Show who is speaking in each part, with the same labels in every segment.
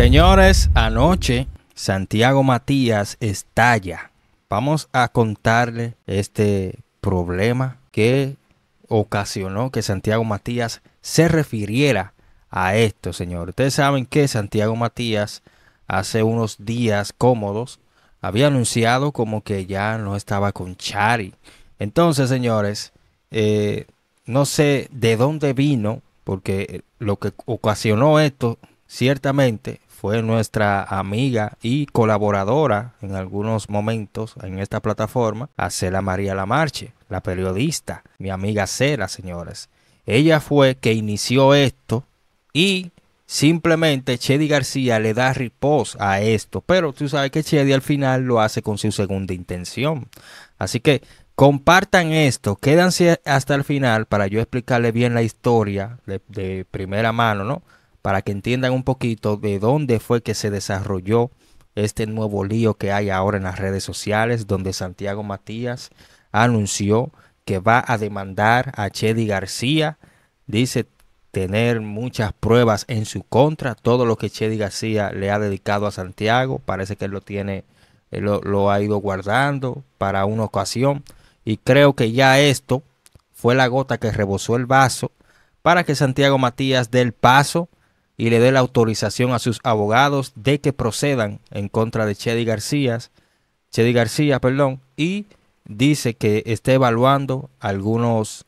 Speaker 1: Señores, anoche Santiago Matías estalla. Vamos a contarle este problema que ocasionó que Santiago Matías se refiriera a esto, señor. Ustedes saben que Santiago Matías hace unos días cómodos había anunciado como que ya no estaba con Chari. Entonces, señores, eh, no sé de dónde vino, porque lo que ocasionó esto Ciertamente fue nuestra amiga y colaboradora en algunos momentos en esta plataforma, a Cela María Lamarche, la periodista, mi amiga Cela, señores. Ella fue que inició esto y Simplemente Chedi García le da ripos a esto, pero tú sabes que Chedi al final lo hace con su segunda intención. Así que compartan esto, quédanse hasta el final para yo explicarle bien la historia de primera mano, ¿no? para que entiendan un poquito de dónde fue que se desarrolló este nuevo lío que hay ahora en las redes sociales, donde Santiago Matías anunció que va a demandar a Chedi García. Dice tener muchas pruebas en su contra, todo lo que Chedi García le ha dedicado a Santiago, parece que lo tiene, lo, lo ha ido guardando para una ocasión. Y creo que ya esto fue la gota que rebosó el vaso para que Santiago Matías dé el paso y le dé la autorización a sus abogados de que procedan en contra de Chedi García, Chedi García, perdón, y dice que está evaluando algunos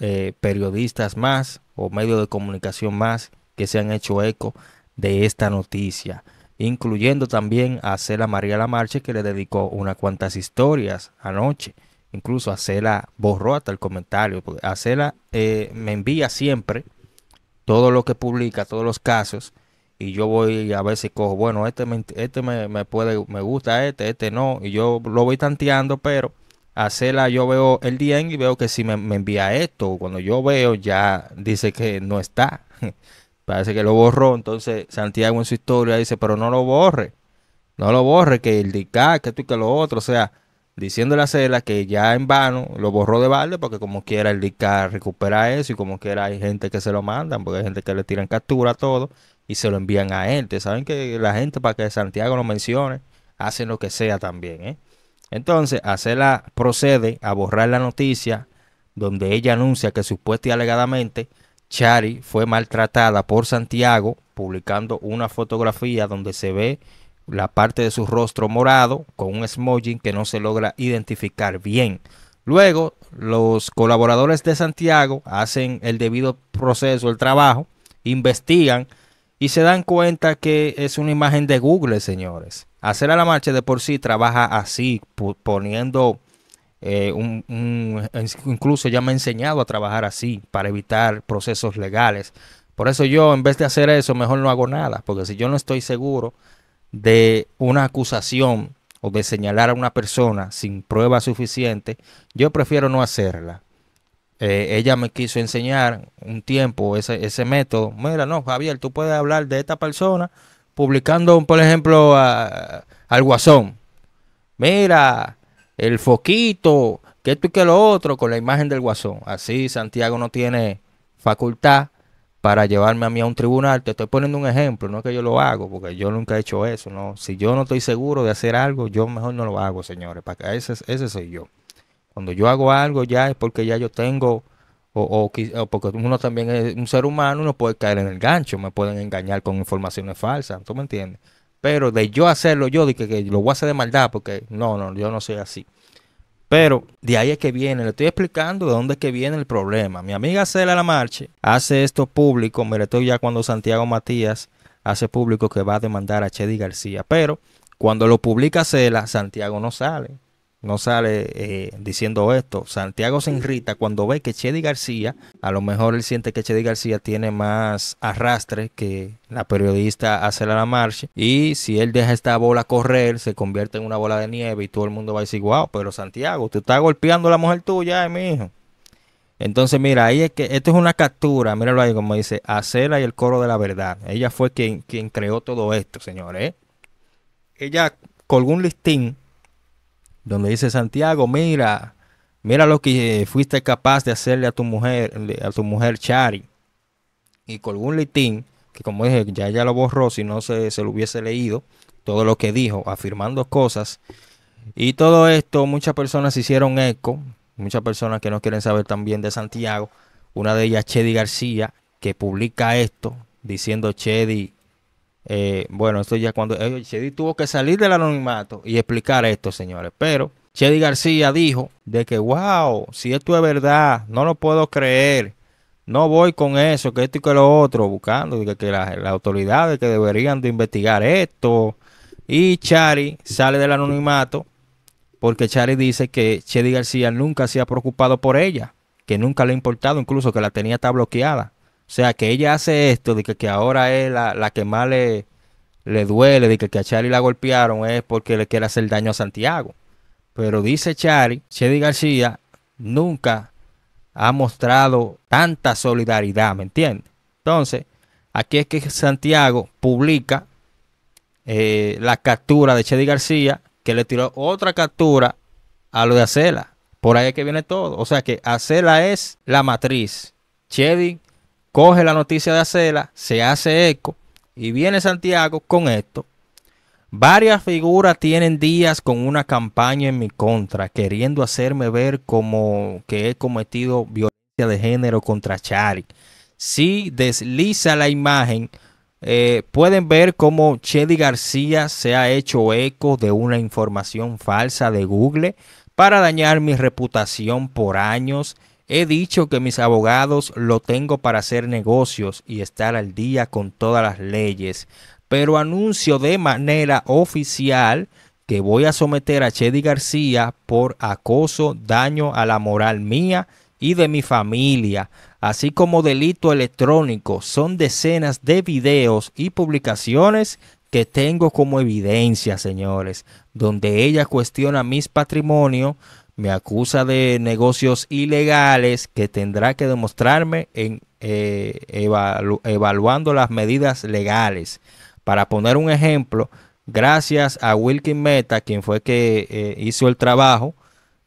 Speaker 1: eh, periodistas más o medios de comunicación más que se han hecho eco de esta noticia, incluyendo también a Cela María Marche que le dedicó unas cuantas historias anoche. Incluso a Cela borró hasta el comentario. Porque Cela eh, me envía siempre todo lo que publica, todos los casos, y yo voy a ver si cojo, bueno, este me, este me, me puede, me gusta este, este no, y yo lo voy tanteando, pero hacerla, yo veo el DM y veo que si me, envía esto, cuando yo veo ya dice que no está, parece que lo borró, entonces Santiago en su historia dice, pero no lo borre, no lo borre, que el DICA, que tú que lo otro, o sea, diciéndole a Cela que ya en vano lo borró de balde porque como quiera el DICA recupera eso y como quiera hay gente que se lo mandan porque hay gente que le tiran captura a todo y se lo envían a gente. Saben que la gente para que Santiago lo mencione hacen lo que sea también. ¿eh? Entonces Cela procede a borrar la noticia donde ella anuncia que supuesta y alegadamente Chari fue maltratada por Santiago publicando una fotografía donde se ve la parte de su rostro morado con un smudging que no se logra identificar bien. Luego, los colaboradores de Santiago hacen el debido proceso, el trabajo, investigan y se dan cuenta que es una imagen de Google, señores. Hacer a la marcha de por sí trabaja así, poniendo eh, un, incluso ya me ha enseñado a trabajar así para evitar procesos legales. Por eso yo, en vez de hacer eso, mejor no hago nada, porque si yo no estoy seguro de una acusación o de señalar a una persona sin prueba suficiente, yo prefiero no hacerla. Eh, ella me quiso enseñar un tiempo ese, ese método. Mira, no, Javier, tú puedes hablar de esta persona publicando, por ejemplo, al guasón. Mira, el foquito, que esto y que lo otro, con la imagen del guasón. Así Santiago no tiene facultad para llevarme a mí a un tribunal. Te estoy poniendo un ejemplo, no es que yo lo hago, porque yo nunca he hecho eso. ¿no? Si yo no estoy seguro de hacer algo, yo mejor no lo hago, señores. Para ese, ese soy yo. Cuando yo hago algo ya es porque ya yo tengo, o, o, porque uno también es un ser humano, uno puede caer en el gancho, me pueden engañar con informaciones falsas, ¿tú me entiendes? Pero de yo hacerlo, yo de que, que lo voy a hacer de maldad, porque no, no, yo no soy así. Pero de ahí es que viene, le estoy explicando de dónde es que viene el problema. Mi amiga Cela Lamarche hace esto público, me estoy ya cuando Santiago Matías hace público que va a demandar a Chedi García, pero cuando lo publica Cela, Santiago no sale no sale eh, diciendo esto. Santiago se irrita cuando ve que Chedi García, a lo mejor él siente que Chedi García tiene más arrastre que la periodista hace la marcha. Y si él deja esta bola correr, se convierte en una bola de nieve y todo el mundo va a decir, wow, pero Santiago, te está golpeando a la mujer tuya, eh, mi hijo. Entonces, mira, ahí es que esto es una captura, míralo ahí como dice, Acela y el coro de la verdad. Ella fue quien, quien creó todo esto, señores. Eh. Ella colgó un listín donde dice Santiago, mira, mira lo que eh, fuiste capaz de hacerle a tu mujer, a tu mujer Chari. Y con un litín, que como dije, ya ella lo borró, si no se, se lo hubiese leído, todo lo que dijo, afirmando cosas. Y todo esto, muchas personas hicieron eco, muchas personas que no quieren saber también de Santiago. Una de ellas, Chedi García, que publica esto, diciendo Chedi eh, bueno, esto ya cuando eh, Chedi tuvo que salir del anonimato y explicar esto, señores. Pero Chedi García dijo de que, wow, si esto es verdad, no lo puedo creer. No voy con eso, que esto y que lo otro, buscando que, las autoridades que deberían de investigar esto. Y Chari sale del anonimato porque Chari dice que Chedi García nunca se ha preocupado por ella, que nunca le ha importado, incluso que la tenía está bloqueada. O sea, que ella hace esto, de que, ahora es la, que más le, duele, de que, a Charlie la golpearon es porque le quiere hacer daño a Santiago. Pero dice Charlie, Chedi García nunca ha mostrado tanta solidaridad, ¿me entiendes? Entonces, aquí es que Santiago publica eh, la captura de Chedi García, que le tiró otra captura a lo de Acela. Por ahí es que viene todo. O sea que Acela es la matriz. Chedi coge la noticia de Acela, se hace eco y viene Santiago con esto. Varias figuras tienen días con una campaña en mi contra, queriendo hacerme ver como que he cometido violencia de género contra Chari. Si desliza la imagen, eh, pueden ver cómo Chedi García se ha hecho eco de una información falsa de Google para dañar mi reputación por años He dicho que mis abogados lo tengo para hacer negocios y estar al día con todas las leyes, pero anuncio de manera oficial que voy a someter a Chedi García por acoso, daño a la moral mía y de mi familia, así como delito electrónico. Son decenas de videos y publicaciones que tengo como evidencia, señores, donde ella cuestiona mis patrimonios, me acusa de negocios ilegales que tendrá que demostrarme en eh, evaluando las medidas legales. Para poner un ejemplo, gracias a Wilkin Meta, quien fue que eh, hizo el trabajo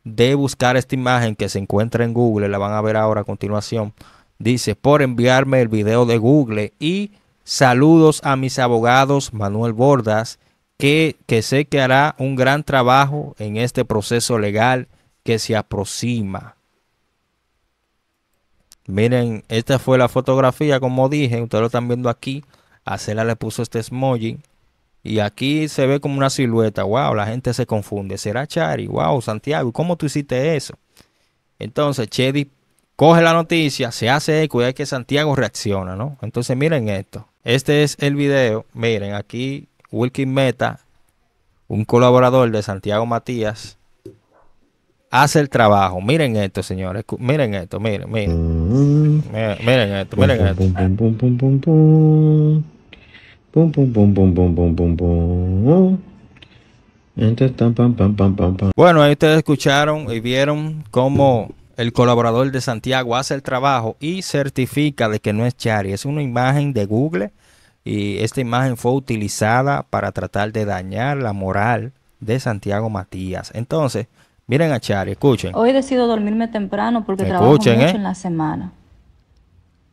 Speaker 1: de buscar esta imagen que se encuentra en Google, la van a ver ahora a continuación. Dice, por enviarme el video de Google y saludos a mis abogados Manuel Bordas, que, que sé que hará un gran trabajo en este proceso legal que se aproxima. Miren, esta fue la fotografía, como dije, ustedes lo están viendo aquí. A Cela le puso este emoji. Y aquí se ve como una silueta. Wow, la gente se confunde. ¿Será Chari? Wow, Santiago, ¿cómo tú hiciste eso? Entonces, Chedi coge la noticia, se hace eco y que Santiago reacciona, ¿no? Entonces, miren esto. Este es el video. Miren, aquí Wilkin Meta, un colaborador de Santiago Matías, hace el trabajo. Miren esto, señores. Miren esto, miren, miren. Miren, esto, miren esto. Bueno, ahí ustedes escucharon y vieron cómo el colaborador de Santiago hace el trabajo y certifica de que no es Chari. Es una imagen de Google y esta imagen fue utilizada para tratar de dañar la moral de Santiago Matías. Entonces, Miren a Chari, escuchen.
Speaker 2: Hoy decido dormirme temprano porque trabajo mucho ¿eh? en la semana.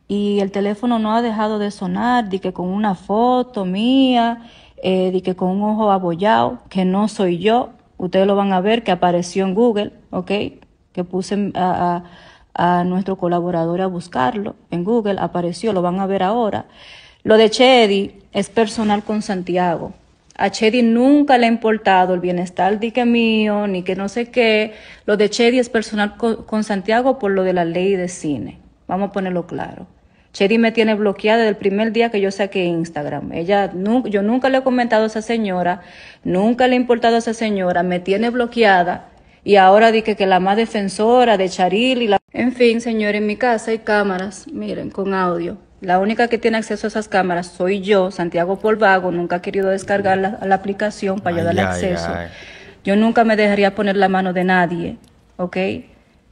Speaker 2: Y el teléfono no ha dejado de sonar, di que con una foto mía, eh, di que con un ojo abollado, que no soy yo. Ustedes lo van a ver que apareció en Google, ¿ok? Que puse a, a nuestro colaborador a buscarlo en Google, apareció, lo van a ver ahora. Lo de Chedi es personal con Santiago. A Chedi nunca le ha importado el bienestar de que mío, ni que no sé qué. Lo de Chedi es personal con, Santiago por lo de la ley de cine. Vamos a ponerlo claro. Chedi me tiene bloqueada desde el primer día que yo saqué Instagram. Ella, yo nunca le he comentado a esa señora, nunca le ha importado a esa señora, me tiene bloqueada. Y ahora dije que, que la más defensora de Charil y la... En fin, señora, en mi casa hay cámaras, miren, con audio. La única que tiene acceso a esas cámaras soy yo, Santiago Polvago, nunca ha querido descargar la, aplicación para yo darle acceso. Yo nunca me dejaría poner la mano de nadie, ¿ok?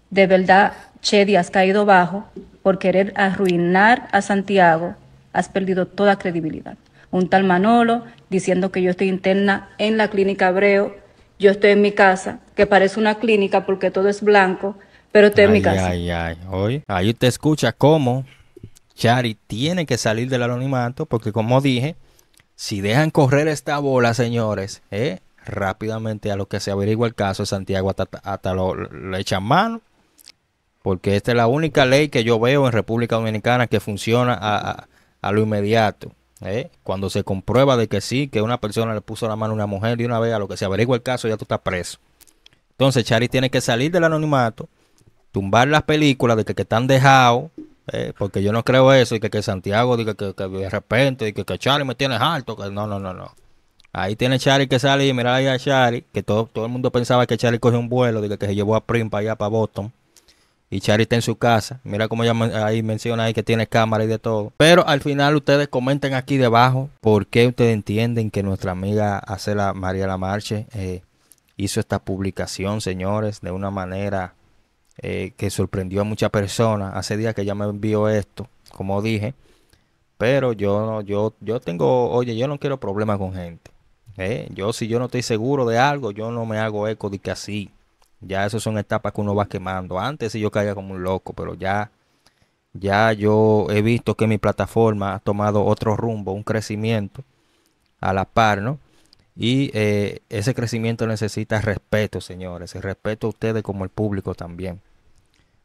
Speaker 2: De verdad, Chedi, has caído bajo por querer arruinar a Santiago, has perdido toda credibilidad. Un tal Manolo diciendo que yo estoy interna en la clínica Abreu, yo estoy en mi casa, que parece una clínica porque todo es blanco, pero estoy en mi casa.
Speaker 1: Ay, ay, ay. Hoy, ahí usted escucha cómo Chari tiene que salir del anonimato porque como dije, si dejan correr esta bola, señores, eh, rápidamente a lo que se averigua el caso Santiago hasta, le echan mano. Porque esta es la única ley que yo veo en República Dominicana que funciona a, lo inmediato. Eh. Cuando se comprueba de que sí, que una persona le puso la mano a una mujer y una vez a lo que se averigua el caso ya tú estás preso. Entonces Chari tiene que salir del anonimato, tumbar las películas de que, que están dejados, eh, porque yo no creo eso y que, que Santiago diga que, de repente y que, que Charlie me tiene alto. Que no, no, no, no. Ahí tiene Charlie que sale y mira ahí a Charlie, que todo, todo el mundo pensaba que Charlie cogió un vuelo, diga que se llevó a Prim para allá, para Boston. Y Charlie está en su casa. Mira cómo ya ahí menciona ahí que tiene cámara y de todo. Pero al final ustedes comenten aquí debajo por qué ustedes entienden que nuestra amiga la María Lamarche eh, hizo esta publicación, señores, de una manera eh, que sorprendió a muchas personas. Hace días que ya me envió esto, como dije. Pero yo, yo, yo tengo, oye, yo no quiero problemas con gente. Eh. Yo si yo no estoy seguro de algo, yo no me hago eco de que así. Ya esas son etapas que uno va quemando. Antes si yo caía como un loco, pero ya, ya yo he visto que mi plataforma ha tomado otro rumbo, un crecimiento a la par, ¿no? Y eh, ese crecimiento necesita respeto, señores, y respeto a ustedes como el público también.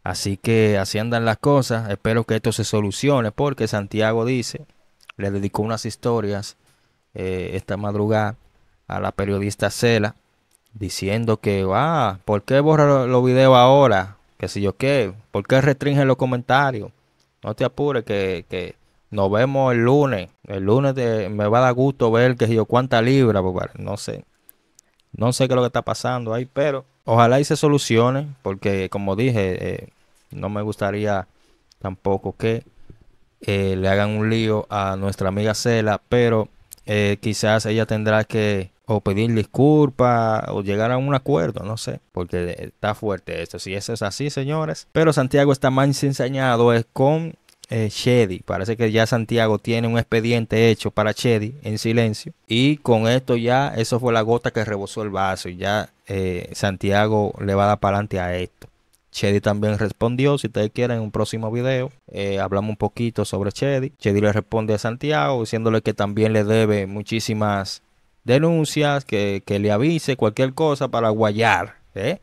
Speaker 1: Así que así andan las cosas, espero que esto se solucione porque Santiago dice, le dedicó unas historias eh, esta madrugada a la periodista Cela diciendo que, ah, ¿por qué borra los videos ahora? Que si yo qué, ¿por qué restringe los comentarios? No te apures que, que nos vemos el lunes. El lunes me va a dar gusto ver que yo cuánta libra, pues, No sé. No sé qué es lo que está pasando ahí, pero ojalá y se solucione, porque como dije, eh, no me gustaría tampoco que eh, le hagan un lío a nuestra amiga Cela, pero eh, quizás ella tendrá que o pedir disculpas o llegar a un acuerdo, no sé, porque está fuerte esto. Si eso es así, señores. Pero Santiago está más ensañado es con eh, Chedi Parece que ya Santiago tiene un expediente hecho para Chedi en silencio. Y con esto ya, eso fue la gota que rebosó el vaso. Y ya eh, Santiago le va a dar para adelante a esto. Chedi también respondió, si ustedes quieren, en un próximo video eh, hablamos un poquito sobre Chedi. Chedi le responde a Santiago diciéndole que también le debe muchísimas denuncias, que, le avise cualquier cosa para guayar. ¿eh?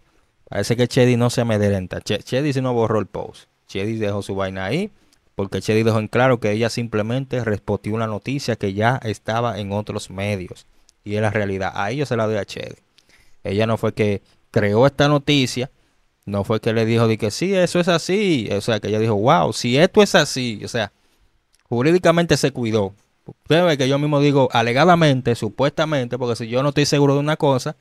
Speaker 1: Parece que Chedi no se amedrenta. Chedi se no borró el post. Chedi dejó su vaina ahí porque Chedi dejó en claro que ella simplemente respondió una noticia que ya estaba en otros medios. Y es la realidad. A ellos se la doy a Chedi. Ella no fue que creó esta noticia, no fue que le dijo de que sí, eso es así. O sea, que ella dijo, wow, si esto es así, o sea, jurídicamente se cuidó. Usted ve que yo mismo digo alegadamente, supuestamente, porque si yo no estoy seguro de una cosa,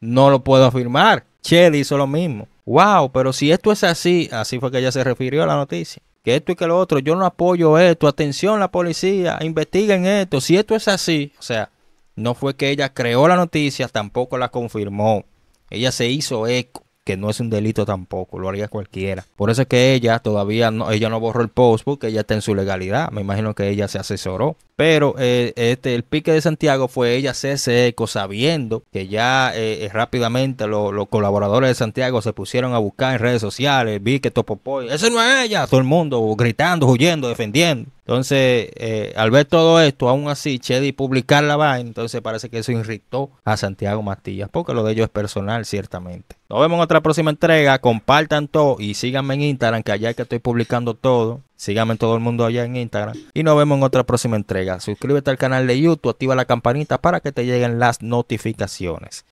Speaker 1: no lo puedo afirmar. Chedi hizo lo mismo. Wow, pero si esto es así, así fue que ella se refirió a la noticia esto y que lo otro, yo no apoyo esto, atención la policía, investiguen esto, si esto es así, o sea, no fue que ella creó la noticia, tampoco la confirmó, ella se hizo eco que no es un delito tampoco, lo haría cualquiera. Por eso es que ella todavía no, ella no borró el post porque ella está en su legalidad. Me imagino que ella se asesoró. Pero eh, este, el pique de Santiago fue ella hacerse eco sabiendo que ya eh, eh, rápidamente los colaboradores de Santiago se pusieron a buscar en redes sociales. Vi que Topopoy, ese no es ella, todo el mundo gritando, huyendo, defendiendo. Entonces, eh, al ver todo esto, aún así, Chedi publicar la vaina, entonces parece que eso irritó a Santiago Matías, porque lo de ellos es personal, ciertamente. Nos vemos en otra próxima entrega. Compartan todo y síganme en Instagram, que allá es que estoy publicando todo. Síganme todo el mundo allá en Instagram. Y nos vemos en otra próxima entrega. Suscríbete al canal de YouTube, activa la campanita para que te lleguen las notificaciones.